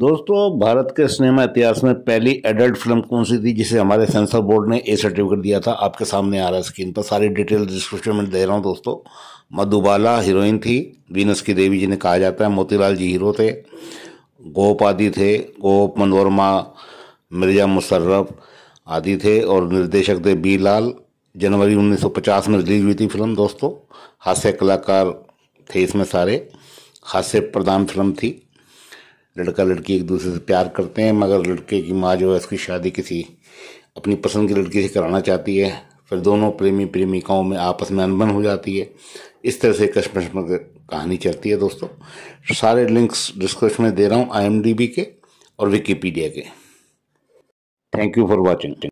दोस्तों भारत के सिनेमा इतिहास में पहली एडल्ट फिल्म कौन सी थी जिसे हमारे सेंसर बोर्ड ने ए सर्टिफिकेट दिया था आपके सामने आ रहा है स्क्रीन पर सारी डिटेल डिस्क्रिप्शन में दे रहा हूँ दोस्तों मधुबाला हीरोइन थी वीनस की देवी जी ने कहा जाता है मोतीलाल जी हीरो थे गोप आदि थे गोप मनोरमा मिर्जा मुशर्रफ आदि थे और निर्देशक थे बी लाल जनवरी 1950 में रिलीज हुई थी फिल्म दोस्तों हास्य कलाकार थे इसमें सारे हास्य प्रधान फिल्म थी लड़का लड़की एक दूसरे से प्यार करते हैं मगर लड़के की माँ जो है उसकी शादी किसी अपनी पसंद की लड़की से कराना चाहती है फिर दोनों प्रेमी प्रेमिकाओं में आपस में अनबन हो जाती है इस तरह से कश्मश कहानी चलती है दोस्तों सारे लिंक्स डिस्क्रिप्शन में दे रहा हूँ आई के और विकीपीडिया के थैंक यू फॉर वॉचिंग